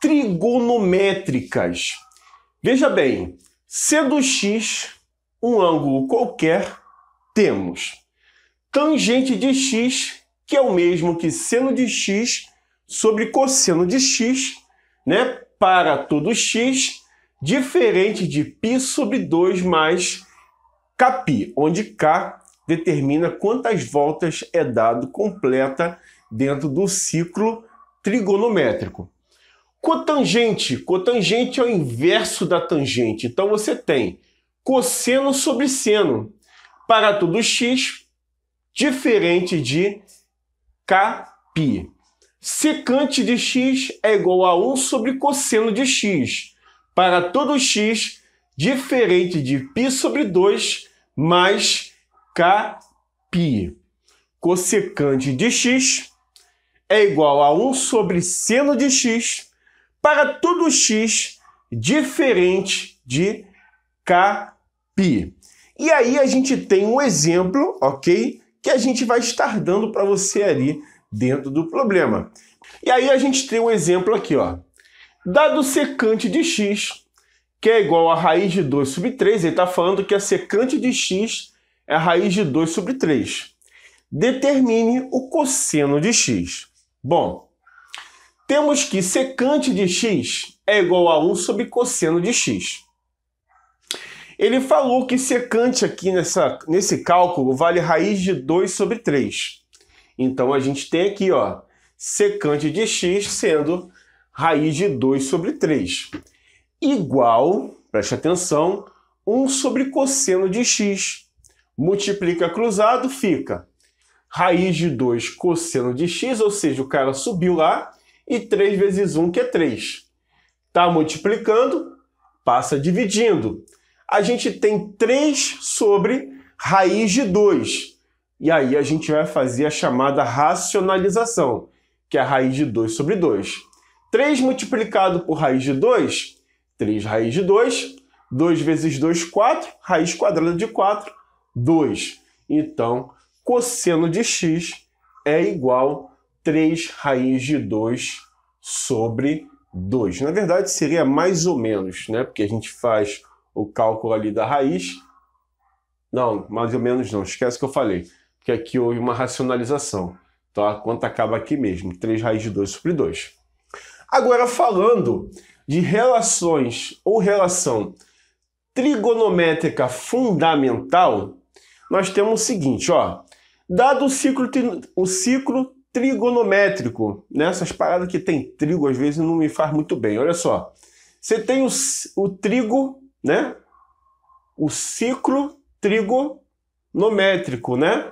trigonométricas. Veja bem, C do x, um ângulo qualquer, temos tangente de x, que é o mesmo que seno de x sobre cosseno de x, né, para todo x, diferente de π sobre 2 mais kπ, onde k determina quantas voltas é dado completa dentro do ciclo trigonométrico. Cotangente. Cotangente é o inverso da tangente. Então você tem cosseno sobre seno para todo x, diferente de kπ. Secante de x é igual a 1 sobre cosseno de x, para todo x, diferente de π sobre 2, mais kπ. Cossecante de x é igual a 1 sobre seno de x, para todo x diferente de kπ. E aí a gente tem um exemplo, ok? Que a gente vai estar dando para você ali dentro do problema. E aí a gente tem um exemplo aqui, ó. Dado secante de x, que é igual a raiz de 2 sobre 3, ele está falando que a secante de x é a raiz de 2 sobre 3. Determine o cosseno de x. Bom, temos que secante de x é igual a 1 sobre cosseno de x. Ele falou que secante aqui nessa, nesse cálculo vale raiz de 2 sobre 3. Então a gente tem aqui, ó, secante de x sendo raiz de 2 sobre 3, igual, preste atenção, 1 sobre cosseno de x. Multiplica cruzado, fica raiz de 2 cosseno de x, ou seja, o cara subiu lá e 3 vezes 1, que é 3. Está multiplicando, passa dividindo. A gente tem 3 sobre raiz de 2. E aí a gente vai fazer a chamada racionalização, que é a raiz de 2 sobre 2. 3 multiplicado por raiz de 2, 3 raiz de 2. 2 vezes 2, 4. Raiz quadrada de 4, 2. Então, cosseno de x é igual 3 raiz de 2 sobre 2. Na verdade, seria mais ou menos, né? Porque a gente faz o cálculo ali da raiz. Não, mais ou menos não, esquece que eu falei. Porque aqui houve uma racionalização. Então a conta acaba aqui mesmo, 3 raiz de 2 sobre 2. Agora, falando de relações ou relação trigonométrica fundamental, nós temos o seguinte, ó. Dado o ciclo, o ciclo trigonométrico. Nessas né? paradas que tem trigo, às vezes não me faz muito bem. Olha só. Você tem o, o trigo, né? O ciclo trigonométrico, né?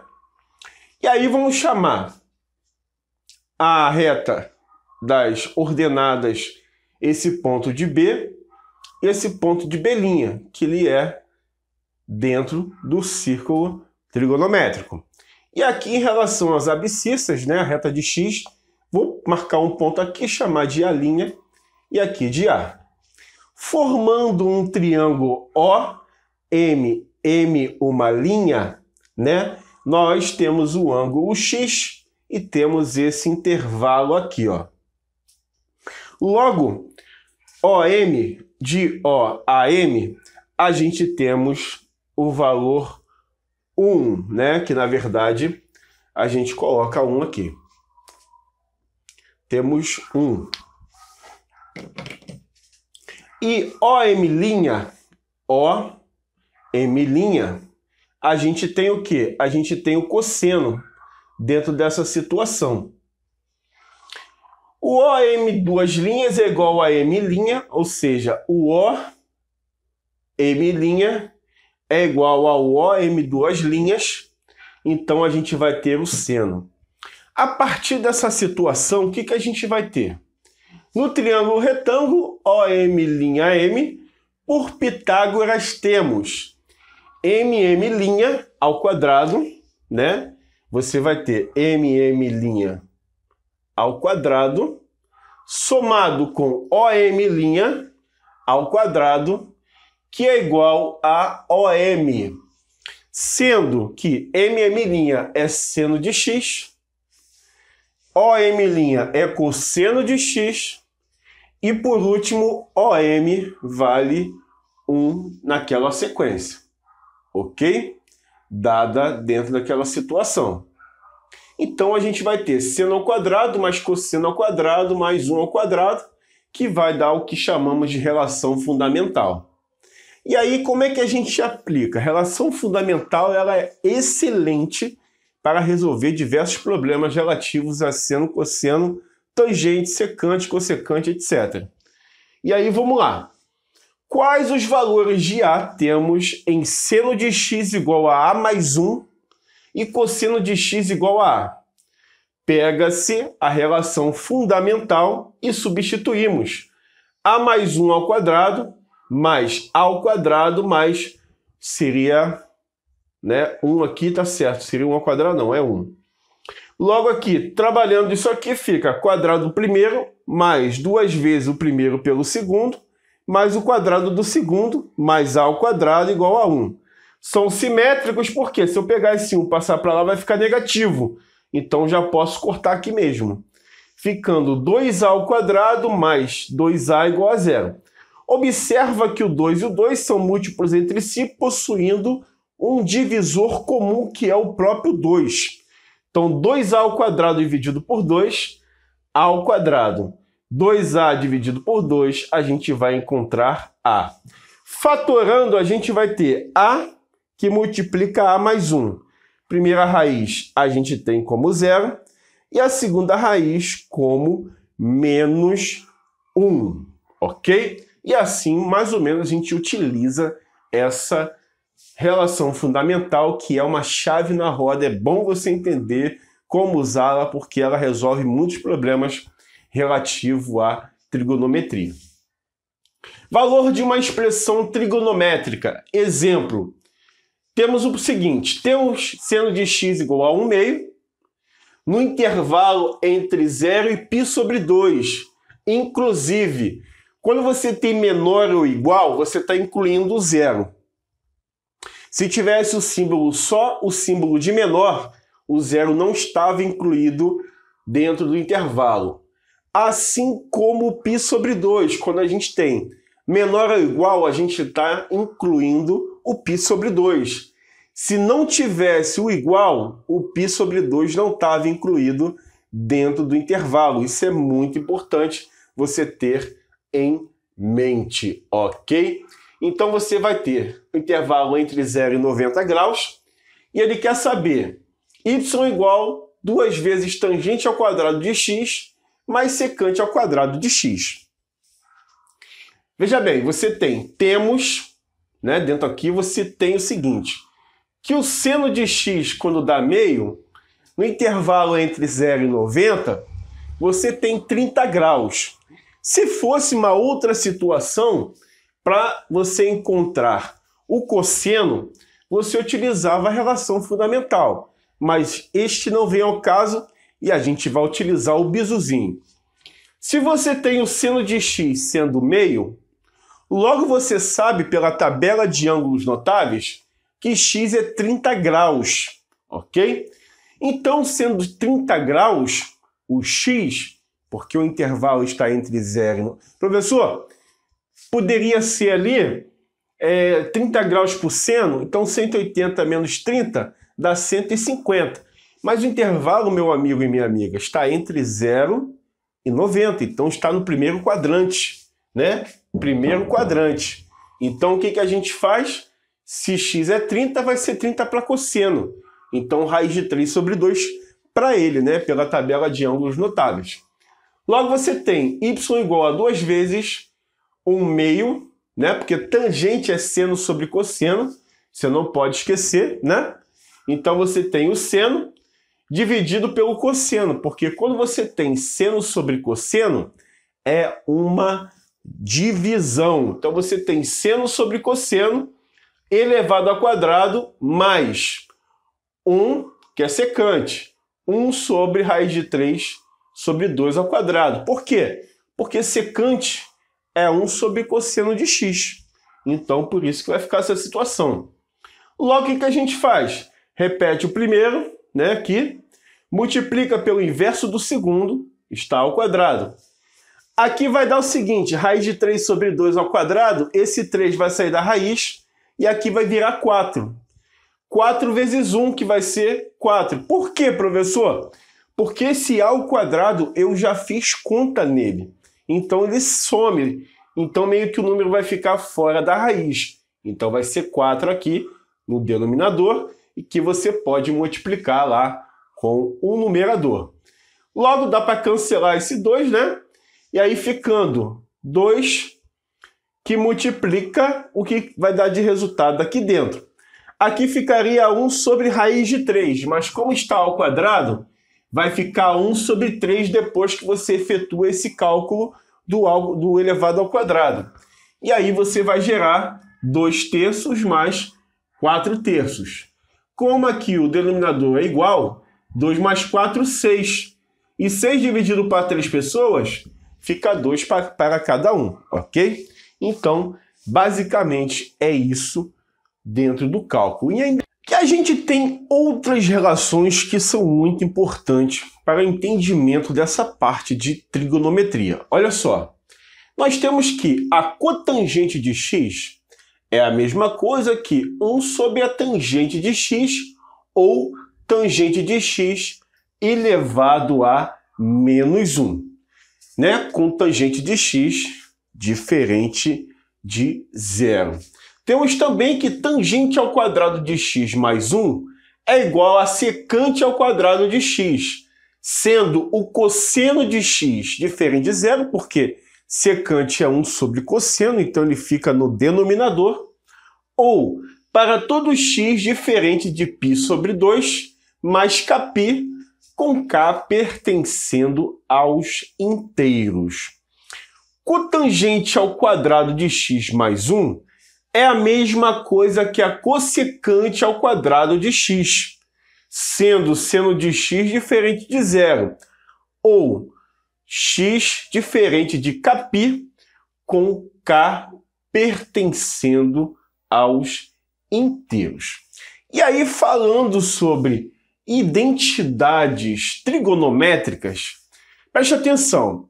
E aí vamos chamar a reta das ordenadas esse ponto de B esse ponto de B', que ele é dentro do círculo trigonométrico. E aqui em relação às abscissas, né, a reta de x, vou marcar um ponto aqui, chamar de A' e aqui de A. Formando um triângulo O, M, M uma linha, né? Nós temos o ângulo x e temos esse intervalo aqui, ó. Logo, OM de O a M, a gente temos o valor 1, né? Que na verdade a gente coloca 1 aqui. Temos 1. E OM', OM', a gente tem o quê? A gente tem o cosseno dentro dessa situação. O OM duas linhas é igual a M', ou seja, o OM' é igual ao OM duas linhas, então a gente vai ter o seno. A partir dessa situação, o que, que a gente vai ter? No triângulo retângulo, OM linha M, por Pitágoras temos MM linha ao quadrado, né? Você vai ter MM linha ao quadrado somado com OM linha ao quadrado que é igual a OM, sendo que MM' é seno de x, OM' é cosseno de x, e por último, OM vale 1 naquela sequência, ok? Dada dentro daquela situação. Então a gente vai ter seno ao quadrado mais cosseno ao quadrado mais 1 ao quadrado, que vai dar o que chamamos de relação fundamental. E aí, como é que a gente aplica? A relação fundamental ela é excelente para resolver diversos problemas relativos a seno, cosseno, tangente, secante, cossecante, etc. E aí, vamos lá. Quais os valores de A temos em seno de x igual a A mais 1 e cosseno de x igual a A? Pega-se a relação fundamental e substituímos. A mais 1 ao quadrado mais a ao quadrado mais seria, né, 1 aqui tá certo, seria 1 ao quadrado, não, é 1. Logo aqui, trabalhando isso aqui, fica quadrado primeiro mais duas vezes o primeiro pelo segundo, mais o quadrado do segundo, mais a ao quadrado igual a 1. São simétricos porque se eu pegar esse 1 e passar para lá vai ficar negativo. Então já posso cortar aqui mesmo. Ficando 2a ao quadrado mais 2a igual a zero. Observa que o 2 e o 2 são múltiplos entre si, possuindo um divisor comum que é o próprio 2. Então, 2a ao quadrado dividido por 2, a ao quadrado. 2a dividido por 2, a gente vai encontrar a. Fatorando, a gente vai ter a que multiplica a mais 1. Primeira raiz a gente tem como zero e a segunda raiz como menos 1, ok? E assim, mais ou menos, a gente utiliza essa relação fundamental, que é uma chave na roda. É bom você entender como usá-la, porque ela resolve muitos problemas relativo à trigonometria. Valor de uma expressão trigonométrica. Exemplo, temos o seguinte, temos seno de x igual a 1 meio, no intervalo entre 0 e π sobre 2, inclusive quando você tem menor ou igual, você está incluindo o zero. Se tivesse o símbolo só o símbolo de menor, o zero não estava incluído dentro do intervalo. Assim como o π sobre 2, quando a gente tem menor ou igual, a gente está incluindo o π sobre 2. Se não tivesse o igual, o π sobre 2 não estava incluído dentro do intervalo. Isso é muito importante você ter em mente, ok? Então você vai ter um intervalo entre 0 e 90 graus e ele quer saber y igual duas vezes tangente ao quadrado de x mais secante ao quadrado de x. Veja bem, você tem, temos, né, dentro aqui você tem o seguinte, que o seno de x quando dá meio, no intervalo entre 0 e 90, você tem 30 graus. Se fosse uma outra situação, para você encontrar o cosseno, você utilizava a relação fundamental, mas este não vem ao caso e a gente vai utilizar o bisuzinho. Se você tem o seno de x sendo meio, logo você sabe pela tabela de ângulos notáveis que x é 30 graus, ok? Então, sendo 30 graus, o x porque o intervalo está entre zero. Professor, poderia ser ali é, 30 graus por seno, então 180 menos 30 dá 150. Mas o intervalo, meu amigo e minha amiga, está entre 0 e 90, então está no primeiro quadrante, né? Primeiro quadrante. Então o que, que a gente faz? Se x é 30, vai ser 30 para cosseno. Então raiz de 3 sobre 2 para ele, né? Pela tabela de ângulos notáveis. Logo, você tem y igual a duas vezes 1 meio, né? Porque tangente é seno sobre cosseno, você não pode esquecer, né? Então você tem o seno dividido pelo cosseno, porque quando você tem seno sobre cosseno, é uma divisão. Então você tem seno sobre cosseno elevado ao quadrado mais 1, que é secante, 1 sobre raiz de 3 sobre 2 ao quadrado. Por quê? Porque secante é 1 sobre cosseno de x. Então, por isso que vai ficar essa situação. Logo, o que a gente faz? Repete o primeiro, né, aqui, multiplica pelo inverso do segundo, está ao quadrado. Aqui vai dar o seguinte, raiz de 3 sobre 2 ao quadrado, esse 3 vai sair da raiz e aqui vai virar 4. 4 vezes 1, que vai ser 4. Por quê, professor? Porque esse A ao quadrado eu já fiz conta nele. Então ele some. Então meio que o número vai ficar fora da raiz. Então vai ser 4 aqui no denominador e que você pode multiplicar lá com o numerador. Logo dá para cancelar esse 2, né? E aí ficando 2 que multiplica o que vai dar de resultado aqui dentro. Aqui ficaria 1 sobre raiz de 3, mas como está ao quadrado, vai ficar 1 sobre 3 depois que você efetua esse cálculo do, do elevado ao quadrado. E aí você vai gerar 2 terços mais 4 terços. Como aqui o denominador é igual, 2 mais 4, 6. E 6 dividido para 3 pessoas fica 2 para, para cada um, ok? Então, basicamente é isso dentro do cálculo. E ainda que a gente tem outras relações que são muito importantes para o entendimento dessa parte de trigonometria. Olha só, nós temos que a cotangente de x é a mesma coisa que 1 sobre a tangente de x ou tangente de x elevado a menos 1, né? com tangente de x diferente de zero. Temos também que tangente ao quadrado de x mais 1 é igual a secante ao quadrado de x, sendo o cosseno de x diferente de zero, porque secante é 1 sobre cosseno, então ele fica no denominador, ou para todo x diferente de π sobre 2, mais kπ, com k pertencendo aos inteiros. Cotangente ao quadrado de x mais 1 é a mesma coisa que a cossecante ao quadrado de x, sendo seno de x diferente de zero, ou x diferente de kπ, com k pertencendo aos inteiros. E aí, falando sobre identidades trigonométricas, preste atenção.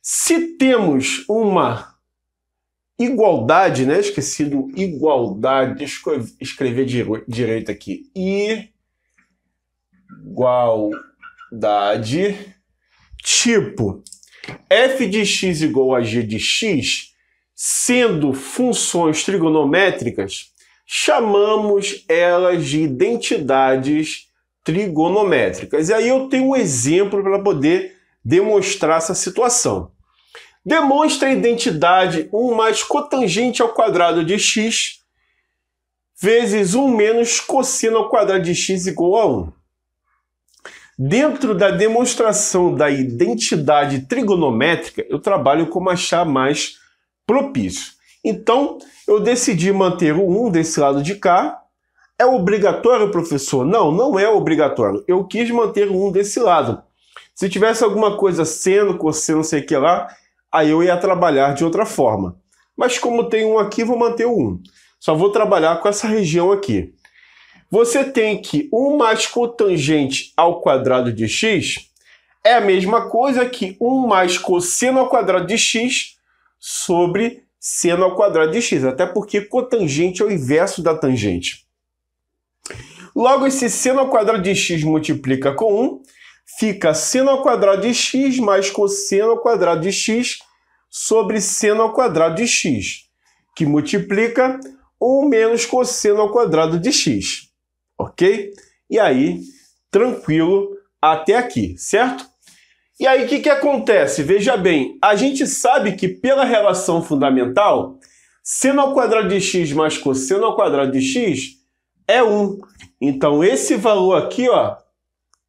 Se temos uma igualdade, né? Esquecido igualdade. Deixa eu escrever direito aqui. Igualdade. Tipo f de x igual a g de x, sendo funções trigonométricas, chamamos elas de identidades trigonométricas. E aí eu tenho um exemplo para poder demonstrar essa situação demonstra a identidade 1 mais cotangente ao quadrado de x vezes 1 menos cosseno ao quadrado de x igual a 1. Dentro da demonstração da identidade trigonométrica, eu trabalho como achar mais propício. Então, eu decidi manter o 1 desse lado de cá. É obrigatório, professor? Não, não é obrigatório. Eu quis manter o 1 desse lado. Se tivesse alguma coisa seno, cosseno, sei que lá, aí eu ia trabalhar de outra forma. Mas como tem um aqui, vou manter o Só vou trabalhar com essa região aqui. Você tem que 1 mais cotangente ao quadrado de x é a mesma coisa que 1 mais cosseno ao quadrado de x sobre seno ao quadrado de x, até porque cotangente é o inverso da tangente. Logo, esse seno ao quadrado de x multiplica com 1, fica seno ao quadrado de x mais cosseno ao quadrado de x sobre seno ao quadrado de x, que multiplica 1 menos cosseno ao quadrado de x, ok? E aí, tranquilo até aqui, certo? E aí, o que, que acontece? Veja bem, a gente sabe que pela relação fundamental, seno ao quadrado de x mais cosseno ao quadrado de x é 1. Então, esse valor aqui ó,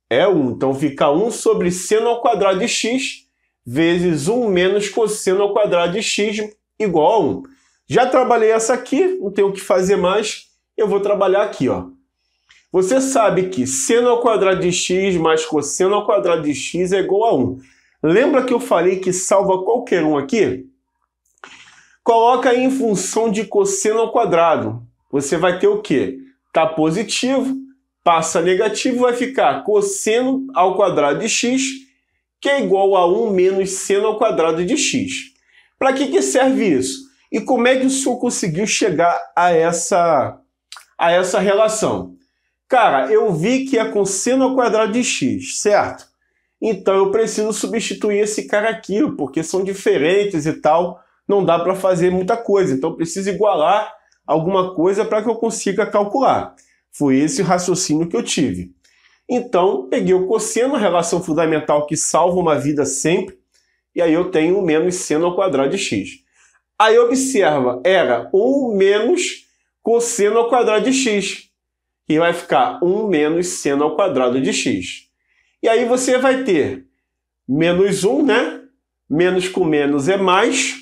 é 1. Então fica 1 sobre seno ao quadrado de x vezes 1 menos cosseno ao quadrado de x igual a 1. Já trabalhei essa aqui, não tenho o que fazer mais. Eu vou trabalhar aqui, ó. Você sabe que seno ao quadrado de x mais cosseno ao quadrado de x é igual a 1. Lembra que eu falei que salva qualquer um aqui? Coloca em função de cosseno ao quadrado. Você vai ter o quê? Tá positivo, passa negativo, vai ficar cosseno ao quadrado de x, que é igual a 1 menos seno ao quadrado de x. Para que, que serve isso? E como é que o senhor conseguiu chegar a essa, a essa relação? Cara, eu vi que é cosseno ao quadrado de x, certo? Então eu preciso substituir esse cara aqui, porque são diferentes e tal, não dá para fazer muita coisa. Então eu preciso igualar alguma coisa para que eu consiga calcular. Foi esse o raciocínio que eu tive. Então, peguei o cosseno, a relação fundamental que salva uma vida sempre, e aí eu tenho menos seno ao quadrado de x. Aí observa, era 1 menos cosseno ao quadrado de x. E vai ficar 1 menos seno ao quadrado de x. E aí você vai ter menos 1, né? Menos com menos é mais.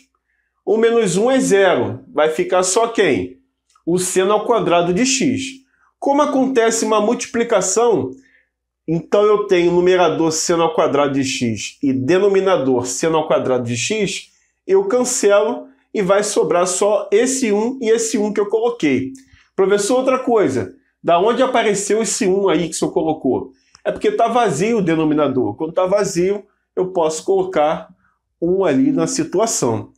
O menos 1 é zero. Vai ficar só quem? O seno ao quadrado de x. Como acontece uma multiplicação, então eu tenho numerador seno ao quadrado de x e denominador seno ao quadrado de x, eu cancelo e vai sobrar só esse 1 e esse 1 que eu coloquei. Professor, outra coisa, da onde apareceu esse 1 aí que o senhor colocou? É porque está vazio o denominador. Quando está vazio, eu posso colocar 1 ali na situação.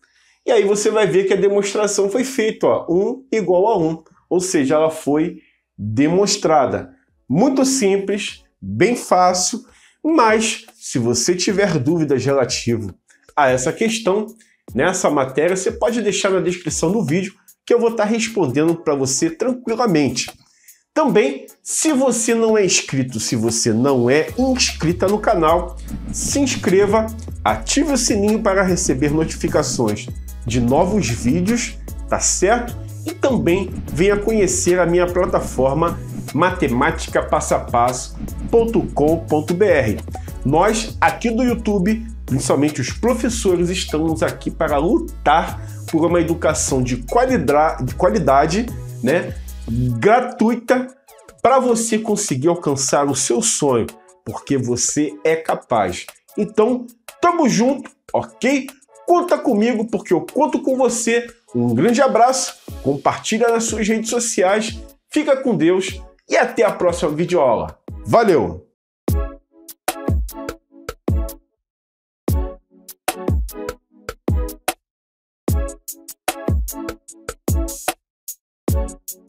E aí você vai ver que a demonstração foi feita, ó, 1 igual a 1, ou seja, ela foi demonstrada. Muito simples, bem fácil, mas se você tiver dúvidas relativo a essa questão, nessa matéria, você pode deixar na descrição do vídeo que eu vou estar respondendo para você tranquilamente. Também, se você não é inscrito, se você não é inscrita no canal, se inscreva, ative o sininho para receber notificações de novos vídeos, tá certo? e também venha conhecer a minha plataforma matemáticapassapaz.com.br. Nós, aqui do YouTube, principalmente os professores, estamos aqui para lutar por uma educação de, qualidade, de qualidade né, gratuita, para você conseguir alcançar o seu sonho, porque você é capaz. Então, tamo junto, ok? Conta comigo, porque eu conto com você um grande abraço, compartilha nas suas redes sociais, fica com Deus e até a próxima videoaula. Valeu! Thank you.